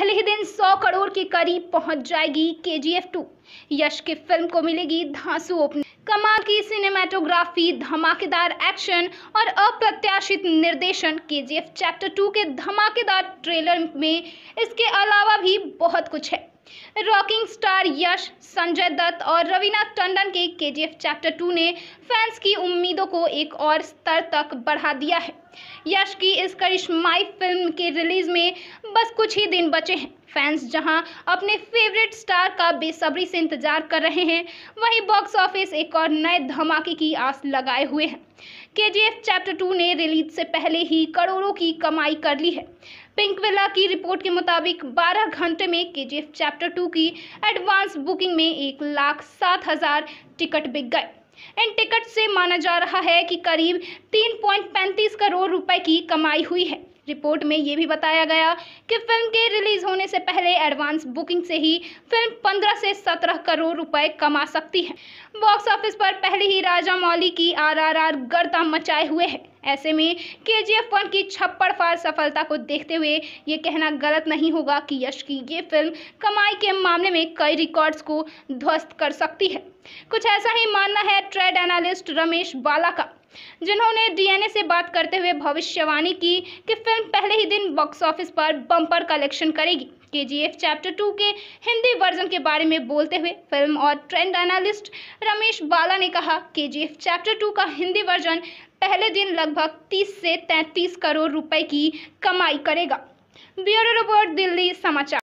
पहले ही दिन 100 करोड़ के करीब पहुंच जाएगी के जी एफ टू यश की फिल्म को मिलेगी धांसू ओपनिंग कमाल की सिनेमाटोग्राफी धमाकेदार एक्शन और अप्रत्याशित निर्देशन के जी एफ चैप्टर टू के धमाकेदार ट्रेलर में इसके अलावा भी बहुत कुछ है रॉकिंग स्टार यश संजय दत्त और रवीना टंडन के केजीएफ चैप्टर टू ने फैंस की उम्मीदों को एक और स्तर तक बढ़ा दिया है यश की इस करिश्माई फिल्म के रिलीज में बस कुछ ही दिन बचे हैं फैंस जहां अपने फेवरेट स्टार का बेसब्री से इंतजार कर रहे हैं वहीं बॉक्स ऑफिस एक और नए धमाके की आस लगाए हुए हैं केजीएफ चैप्टर टू ने रिलीज से पहले ही करोड़ों की कमाई कर ली है पिंकविला की रिपोर्ट के मुताबिक 12 घंटे में केजीएफ चैप्टर टू की एडवांस बुकिंग में एक लाख सात हजार टिकट बिक गए इन टिकट से माना जा रहा है कि करीब 3.35 करोड़ रुपए की कमाई हुई है रिपोर्ट में ये भी बताया गया कि फिल्म के रिलीज होने से पहले एडवांस बुकिंग से ही फिल्म 15 से 17 करोड़ रुपए कमा सकती है बॉक्स ऑफिस पर पहले ही राजा मौली की आरआरआर आर आर मचाए हुए है ऐसे में के जी एफ वन की छप्पड़ फार सफलता को देखते हुए ये कहना गलत नहीं होगा कि यश की ये फिल्म कमाई के मामले में कई रिकॉर्ड्स को ध्वस्त कर सकती है कुछ ऐसा ही मानना है ट्रेड एनालिस्ट रमेश बाला का जिन्होंने डीएनए से बात करते हुए भविष्यवाणी की कि फिल्म पहले ही दिन बॉक्स ऑफिस पर बम्पर कलेक्शन करेगी के जी एफ चैप्टर टू के हिंदी वर्जन के बारे में बोलते हुए फिल्म और ट्रेंड एनालिस्ट रमेश बाला ने कहा के जी एफ चैप्टर टू का हिंदी वर्जन पहले दिन लगभग 30 से 33 करोड़ रुपए की कमाई करेगा ब्यूरो रिपोर्ट दिल्ली समाचार